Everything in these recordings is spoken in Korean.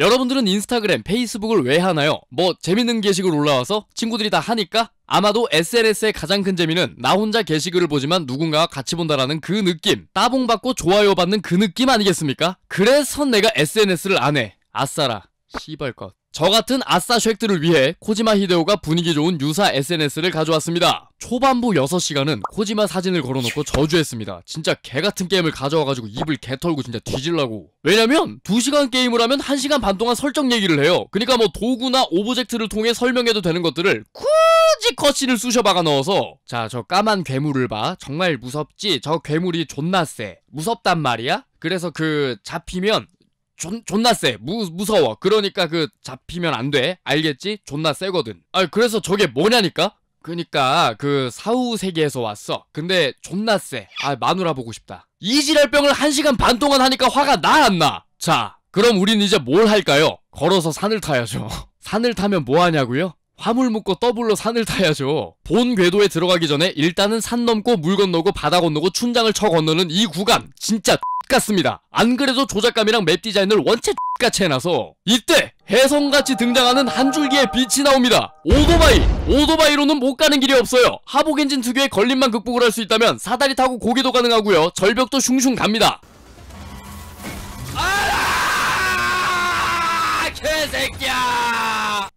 여러분들은 인스타그램, 페이스북을 왜 하나요? 뭐 재밌는 게시글 올라와서 친구들이 다 하니까? 아마도 SNS의 가장 큰 재미는 나 혼자 게시글을 보지만 누군가와 같이 본다라는 그 느낌 따봉 받고 좋아요 받는 그 느낌 아니겠습니까? 그래서 내가 SNS를 안 해. 아싸라. 시발것. 저 같은 아싸 쉑들을 위해 코지마 히데오가 분위기 좋은 유사 SNS를 가져왔습니다. 초반부 6시간은 코지마 사진을 걸어놓고 저주했습니다. 진짜 개같은 게임을 가져와가지고 입을 개털고 진짜 뒤질라고. 왜냐면 2시간 게임을 하면 1시간 반 동안 설정 얘기를 해요. 그니까 뭐 도구나 오브젝트를 통해 설명해도 되는 것들을 굳이 컷신을 쑤셔 박아 넣어서 자 저 까만 괴물을 봐 정말 무섭지 저 괴물이 존나 쎄. 무섭단 말이야 그래서 그 잡히면 존, 존나 쎄. 무, 무서워. 그러니까 그 잡히면 안 돼. 알겠지? 존나 쎄거든 아, 그래서 저게 뭐냐니까? 그니까 그 사후 세계에서 왔어. 근데 존나 쎄. 아, 마누라 보고 싶다. 이 지랄병을 1시간 반 동안 하니까 화가 나 안 나. 자, 그럼 우린 이제 뭘 할까요? 걸어서 산을 타야죠. 산을 타면 뭐 하냐고요? 화물 묶고 더블로 산을 타야죠. 본 궤도에 들어가기 전에 일단은 산 넘고 물 건너고 바다 건너고 춘장을 쳐 건너는 이 구간 진짜 같습니다. 안 그래도 조작감이랑 맵 디자인을 원체 같이 해놔서 이때 해성같이 등장하는 한 줄기의 빛이 나옵니다. 오도바이오도바이로는못 가는 길이 없어요. 하복 엔진 특유의 걸림만 극복을 할 수 있다면 사다리 타고 고기도 가능하고요. 절벽도 슝슝 갑니다. 아아아아아아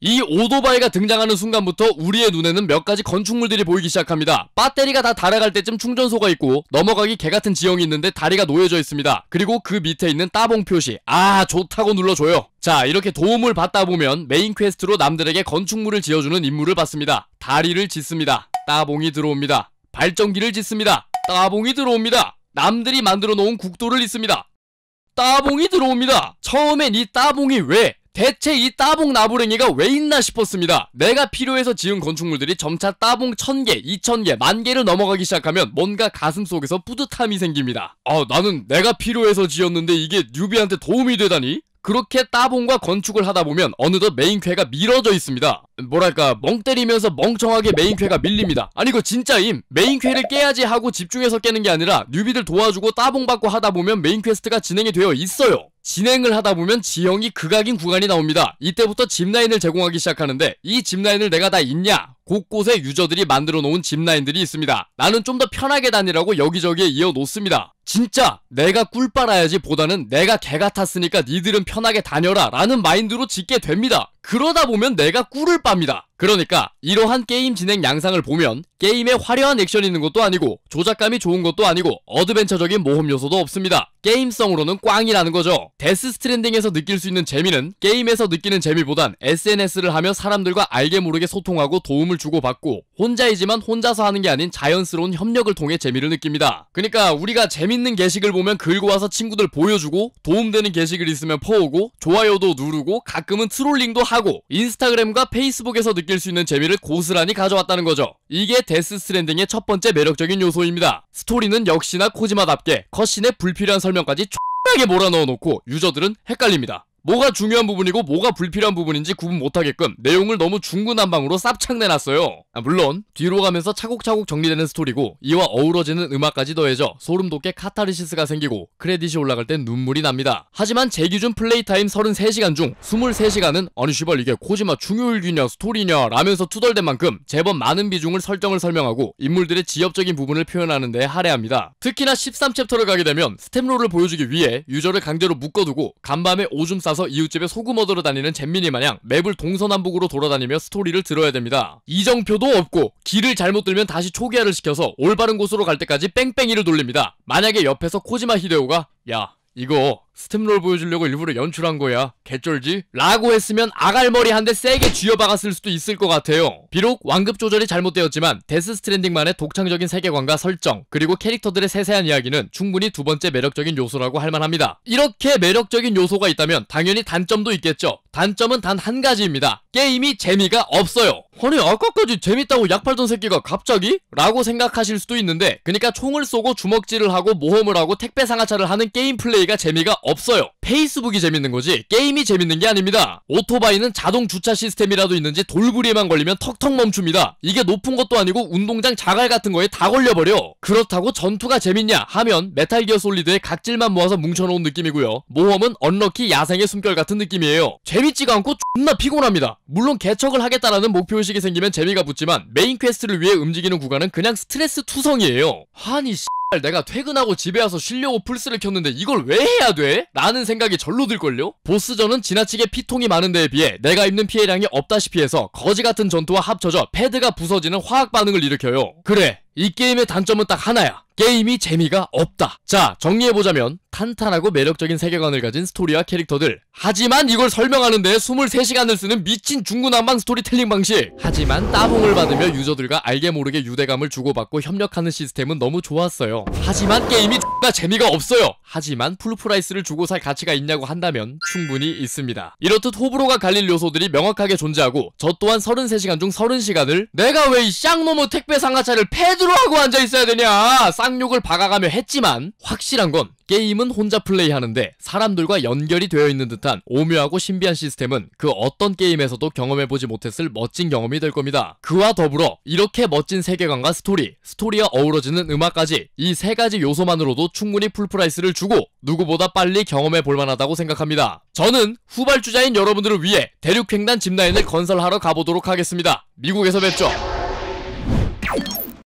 이오도바이가 등장하는 순간부터 우리의 눈에는 몇 가지 건축물들이 보이기 시작합니다. 배터리가 다 달아갈 때쯤 충전소가 있고 넘어가기 개같은 지형이 있는데 다리가 놓여져 있습니다. 그리고 그 밑에 있는 따봉 표시 아 좋다고 눌러줘요. 자 이렇게 도움을 받다 보면 메인 퀘스트로 남들에게 건축물을 지어주는 임무를 받습니다. 다리를 짓습니다. 따봉이 들어옵니다. 발전기를 짓습니다. 따봉이 들어옵니다. 남들이 만들어 놓은 국도를 잇습니다. 따봉이 들어옵니다. 처음엔 이 따봉이 왜 대체 이 따봉 나부랭이가 왜 있나 싶었습니다. 내가 필요해서 지은 건축물들이 점차 따봉 1000개, 2000개, 만개를 넘어가기 시작하면 뭔가 가슴속에서 뿌듯함이 생깁니다. 아 나는 내가 필요해서 지었는데 이게 뉴비한테 도움이 되다니? 그렇게 따봉과 건축을 하다보면 어느덧 메인쾌가 밀어져 있습니다. 뭐랄까 멍 때리면서 멍청하게 메인퀘가 밀립니다 아니 이거 진짜임 메인퀘를 깨야지 하고 집중해서 깨는 게 아니라 뉴비들 도와주고 따봉받고 하다보면 메인퀘스트가 진행이 되어 있어요 진행을 하다보면 지형이 극악인 구간이 나옵니다 이때부터 집라인을 제공하기 시작하는데 이집라인을 내가 다 있냐 곳곳에 유저들이 만들어 놓은 집라인들이 있습니다 나는 좀 더 편하게 다니라고 여기저기에 이어놓습니다 진짜 내가 꿀 빨아야지 보다는 내가 개 같았으니까 니들은 편하게 다녀라 라는 마인드로 짓게 됩니다 그러다 보면 내가 꿀을 빱니다. 그러니까 이러한 게임 진행 양상을 보면 게임에 화려한 액션이 있는 것도 아니고 조작감이 좋은 것도 아니고 어드벤처적인 모험 요소도 없습니다. 게임성으로는 꽝이라는 거죠. 데스 스트랜딩에서 느낄 수 있는 재미는 게임에서 느끼는 재미보단 SNS를 하며 사람들과 알게 모르게 소통하고 도움을 주고받고 혼자이지만 혼자서 하는 게 아닌 자연스러운 협력을 통해 재미를 느낍니다. 그러니까 우리가 재밌는 게시글 보면 긁고 와서 친구들 보여주고 도움되는 게시글 있으면 퍼오고 좋아요도 누르고 가끔은 트롤링도 하고 인스타그램과 페이스북에서 느끼는 느낄 수 있는 재미를 고스란히 가져왔다는 거죠. 이게 데스 스트랜딩의 첫 번째 매력적인 요소입니다. 스토리는 역시나 코지마답게 컷신의 불필요한 설명까지 쫙하게 몰아넣어 놓고 유저들은 헷갈립니다. 뭐가 중요한 부분이고 뭐가 불필요한 부분인지 구분 못하게끔 내용을 너무 중구난방으로 쌉창 내놨어요. 아, 물론 뒤로 가면서 차곡차곡 정리되는 스토리고 이와 어우러지는 음악까지 더해져 소름 돋게 카타르시스가 생기고 크레딧이 올라갈 땐 눈물이 납니다. 하지만 제 기준 플레이 타임 33시간 중 23시간은 아니 시발 이게 코지마 중요일기냐 스토리냐 라면서 투덜댄 만큼 제법 많은 비중을 설정을 설명하고 인물들의 지엽적인 부분을 표현하는 데 할애합니다. 특히나 13챕터를 가게 되면 스텝롤을 보여주기 위해 유저를 강제로 묶어두고 간밤에 오줌 싸 나서 이웃집에 소금 얻으러 다니는 잼민이 마냥 맵을 동서남북으로 돌아다니며 스토리를 들어야 됩니다. 이정표도 없고 길을 잘못 들면 다시 초기화를 시켜서 올바른 곳으로 갈 때까지 뺑뺑이를 돌립니다. 만약에 옆에서 코지마 히데오가 야 이거 스텝롤 보여주려고 일부러 연출한 거야. 개쩔지? 라고 했으면 아갈머리 한 대 세게 쥐어박았을 수도 있을 것 같아요. 비록 완급 조절이 잘못되었지만 데스 스트랜딩만의 독창적인 세계관과 설정 그리고 캐릭터들의 세세한 이야기는 충분히 두 번째 매력적인 요소라고 할 만합니다. 이렇게 매력적인 요소가 있다면 당연히 단점도 있겠죠. 단점은 단 한 가지입니다. 게임이 재미가 없어요. 아니 아까까지 재밌다고 약 팔던 새끼가 갑자기? 라고 생각하실 수도 있는데 그니까 총을 쏘고 주먹질을 하고 모험을 하고 택배 상하차를 하는 게임 플레이가 재미가 없어요. 페이스북이 재밌는 거지 게임이 재밌는 게 아닙니다. 오토바이는 자동 주차 시스템이라도 있는지 돌부리에만 걸리면 턱턱 멈춥니다. 이게 높은 것도 아니고 운동장 자갈 같은 거에 다 걸려버려. 그렇다고 전투가 재밌냐 하면 메탈기어 솔리드의 각질만 모아서 뭉쳐놓은 느낌이고요. 모험은 언럭키 야생의 숨결 같은 느낌이에요. 재밌지가 않고 존나 피곤합니다. 물론 개척을 하겠다라는 목표의식이 생기면 재미가 붙지만 메인 퀘스트를 위해 움직이는 구간은 그냥 스트레스 투성이에요. 아니 씨... 내가 퇴근하고 집에 와서 쉬려고 플스를 켰는데 이걸 왜 해야 돼? 라는 생각이 절로 들걸요? 보스전은 지나치게 피통이 많은 데에 비해 내가 입는 피해량이 없다시피 해서 거지같은 전투와 합쳐져 패드가 부서지는 화학반응을 일으켜요 그래 이 게임의 단점은 딱 하나야 게임이 재미가 없다. 자, 정리해보자면 탄탄하고 매력적인 세계관을 가진 스토리와 캐릭터들. 하지만 이걸 설명하는데 23시간을 쓰는 미친 중구난방 스토리텔링 방식. 하지만 따봉을 받으며 유저들과 알게 모르게 유대감을 주고받고 협력하는 시스템은 너무 좋았어요. 하지만 게임이 X가 재미가 없어요. 하지만 풀프라이스를 주고 살 가치가 있냐고 한다면 충분히 있습니다. 이렇듯 호불호가 갈릴 요소들이 명확하게 존재하고 저 또한 33시간 중 30시간을 내가 왜 이쌍노의 택배 상하차를 패드로 하고 앉아있어야 되냐 쌍욕을 박아가며 했지만 확실한 건 게임은 혼자 플레이하는데 사람들과 연결이 되어 있는 듯한 오묘하고 신비한 시스템은 그 어떤 게임에서도 경험해보지 못했을 멋진 경험이 될 겁니다. 그와 더불어 이렇게 멋진 세계관과 스토리, 스토리와 어우러지는 음악까지 이 세 가지 요소만으로도 충분히 풀프라이스를 주고 누구보다 빨리 경험해볼 만하다고 생각합니다. 저는 후발주자인 여러분들을 위해 대륙횡단 집라인을 건설하러 가보도록 하겠습니다. 미국에서 뵙죠.